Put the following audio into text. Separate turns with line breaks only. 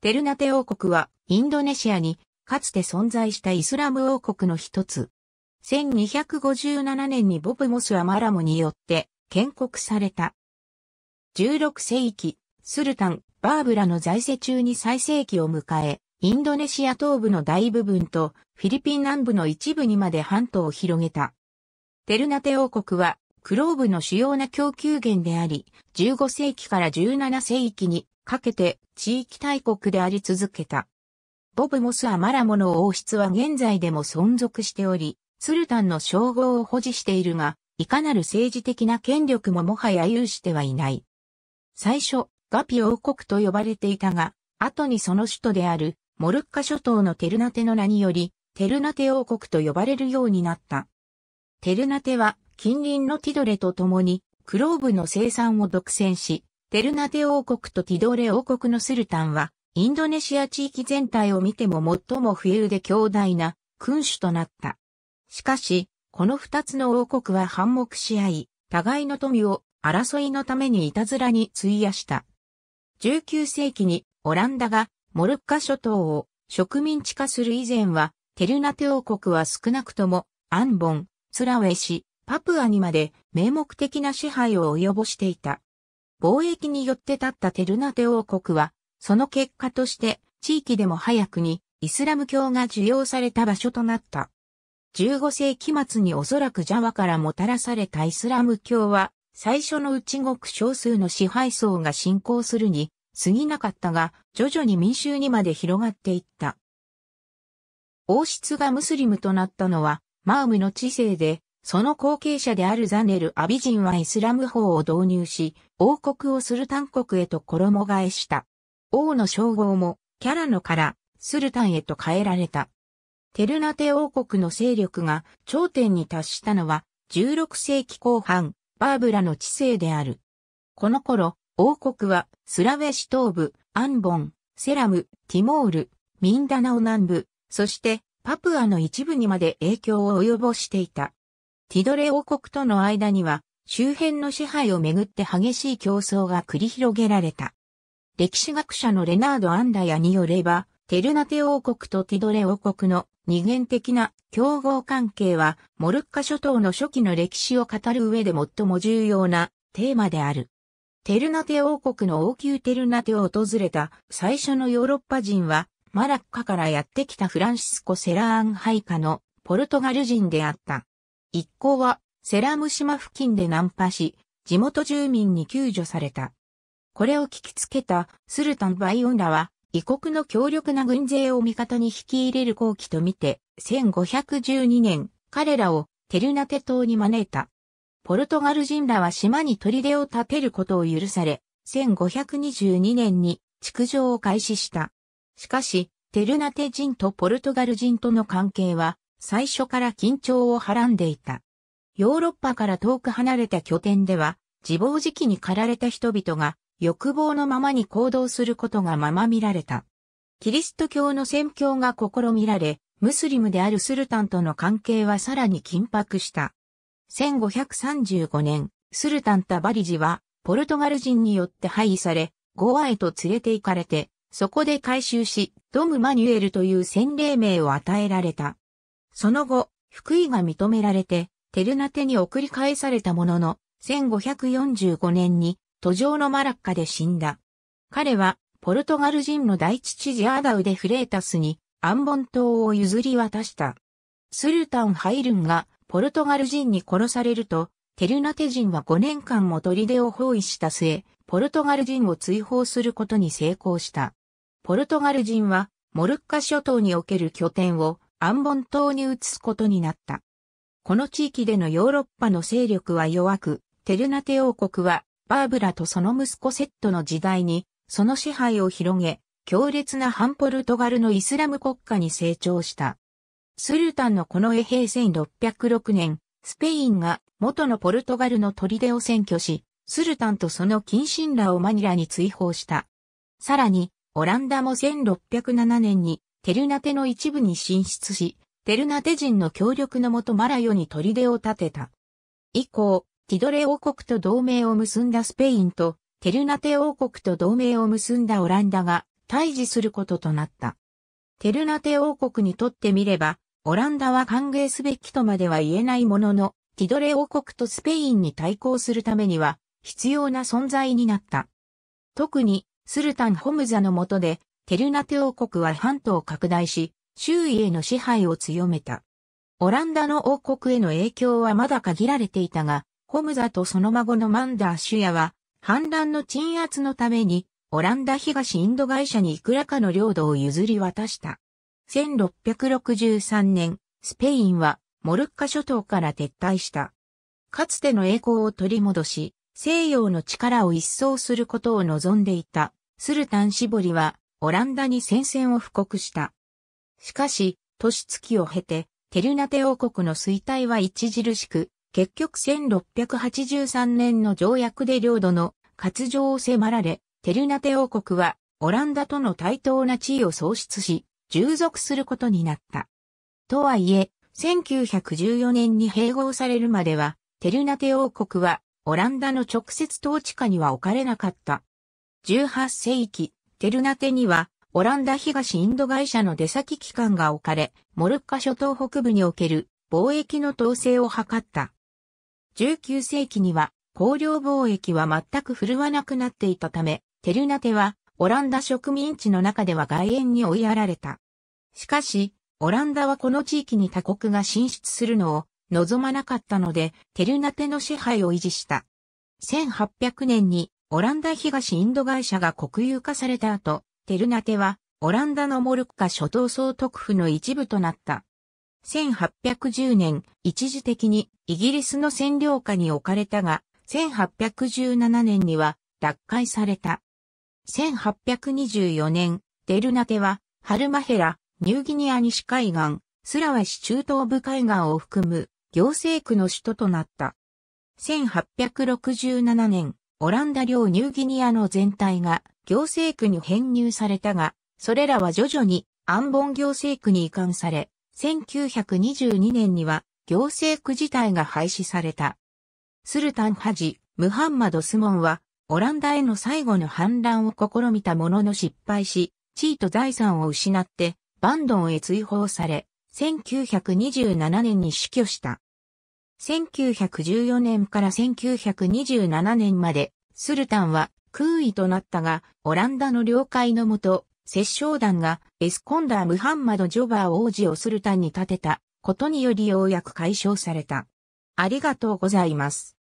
テルナテ王国はインドネシアにかつて存在したイスラム王国の一つ。1257年にボブ・モス・アマラモによって建国された。16世紀、スルタン、バーブラの在世中に最盛期を迎え、インドネシア東部の大部分とフィリピン南部の一部にまで半島を広げた。テルナテ王国はクローブの主要な供給源であり、15世紀から17世紀にかけて地域大国であり続けた。ボブモス・アマラモの王室は現在でも存続しており、スルタンの称号を保持しているが、いかなる政治的な権力ももはや有してはいない。最初、ガピ王国と呼ばれていたが、後にその首都であるモルッカ諸島のテルナテの名により、テルナテ王国と呼ばれるようになった。テルナテは近隣のティドレと共にクローブの生産を独占し、テルナテ王国とティドレ王国のスルタンは、インドネシア地域全体を見ても最も富裕で強大な君主となった。しかし、この二つの王国は反目し合い、互いの富を争いのためにいたずらに費やした。19世紀にオランダがモルッカ諸島を植民地化する以前は、テルナテ王国は少なくともアンボン、スラウェシ、パプアにまで名目的な支配を及ぼしていた。貿易によって立ったテルナテ王国は、その結果として地域でも早くにイスラム教が受容された場所となった。15世紀末におそらくジャワからもたらされたイスラム教は、最初の内国少数の支配層が進行するに過ぎなかったが、徐々に民衆にまで広がっていった。王室がムスリムとなったのは、マウムの知性で、その後継者であるザネル・アビジンはイスラム法を導入し、王国をスルタン国へと衣替えした。王の称号も、キャラノからスルタンへと変えられた。テルナテ王国の勢力が頂点に達したのは、16世紀後半、バーブラの治世である。この頃、王国は、スラウェシ東部、アンボン、セラム、ティモール、ミンダナオ南部、そして、パプアの一部にまで影響を及ぼしていた。ティドレ王国との間には、周辺の支配をめぐって激しい競争が繰り広げられた。歴史学者のレナード・アンダヤによれば、テルナテ王国とティドレ王国の二元的な競合関係は、モルッカ諸島の初期の歴史を語る上で最も重要なテーマである。テルナテ王国の王宮テルナテを訪れた最初のヨーロッパ人は、マラッカからやってきたフランシスコ・セラーン配下のポルトガル人であった。一行はセラム島付近でナンパし、地元住民に救助された。これを聞きつけたスルタン・バイオンラは、異国の強力な軍勢を味方に引き入れる好機とみて、1512年、彼らをテルナテ島に招いた。ポルトガル人らは島に砦を建てることを許され、1522年に築城を開始した。しかし、テルナテ人とポルトガル人との関係は最初から緊張をはらんでいた。ヨーロッパから遠く離れた拠点では、自暴自棄に駆られた人々が欲望のままに行動することがまま見られた。キリスト教の宣教が試みられ、ムスリムであるスルタンとの関係はさらに緊迫した。1535年、スルタン・タバリジは、ポルトガル人によって廃位され、ゴアへと連れて行かれて、そこで回収し、ドム・マニュエルという洗礼名を与えられた。その後、福井が認められて、テルナテに送り返されたものの、1545年に途上のマラッカで死んだ。彼は、ポルトガル人の第父ジアダウでフレータスに、アンボン島を譲り渡した。スルタン・ハイルンが、ポルトガル人に殺されると、テルナテ人は5年間も砦を包囲した末、ポルトガル人を追放することに成功した。ポルトガル人は、モルッカ諸島における拠点を、アンボン島に移すことになった。この地域でのヨーロッパの勢力は弱く、テルナテ王国はバーブラとその息子セットの時代に、その支配を広げ、強烈な反ポルトガルのイスラム国家に成長した。スルタンのこの衛兵1606年、スペインが元のポルトガルの砦を占拠し、スルタンとその近親らをマニラに追放した。さらに、オランダも1607年にテルナテの一部に進出し、テルナテ人の協力のもとマラヨに砦を立てた。以降、ティドレ王国と同盟を結んだスペインと、テルナテ王国と同盟を結んだオランダが対峙することとなった。テルナテ王国にとってみれば、オランダは歓迎すべきとまでは言えないものの、ティドレ王国とスペインに対抗するためには必要な存在になった。特に、スルタン・ホムザの下で、テルナテ王国は半島を拡大し、周囲への支配を強めた。オランダの王国への影響はまだ限られていたが、ホムザとその孫のマンダーシュヤは、反乱の鎮圧のために、オランダ東インド会社にいくらかの領土を譲り渡した。1663年、スペインはモルッカ諸島から撤退した。かつての栄光を取り戻し、西洋の力を一掃することを望んでいた、スルタンボリは、オランダに戦線を布告した。しかし、年月を経て、テルナテ王国の衰退は著しく、結局1683年の条約で領土の割譲を迫られ、テルナテ王国はオランダとの対等な地位を喪失し、従属することになった。とはいえ、1914年に併合されるまでは、テルナテ王国はオランダの直接統治下には置かれなかった。18世紀、テルナテには、オランダ東インド会社の出先機関が置かれ、モルッカ諸島北部における貿易の統制を図った。19世紀には、工業貿易は全く振るわなくなっていたため、テルナテは、オランダ植民地の中では外縁に追いやられた。しかし、オランダはこの地域に他国が進出するのを望まなかったので、テルナテの支配を維持した。1800年にオランダ東インド会社が国有化された後、テルナテは、オランダのモルッカ諸島総督府の一部となった。1810年、一時的にイギリスの占領下に置かれたが、1817年には脱会された。1824年、デルナテは、ハルマヘラ、ニューギニア西海岸、スラワシ中東部海岸を含む行政区の首都となった。1867年、オランダ領ニューギニアの全体が行政区に編入されたが、それらは徐々にアンボン行政区に移管され、1922年には行政区自体が廃止された。スルタンハジ、ムハンマド・スモンは、オランダへの最後の反乱を試みたものの失敗し、地位と財産を失って、バンドンへ追放され、1927年に死去した。1914年から1927年まで、スルタンは空位となったが、オランダの領海のもと、摂政団がエスコンダー・ムハンマド・ジョバー王子をスルタンに立てたことによりようやく解消された。ありがとうございます。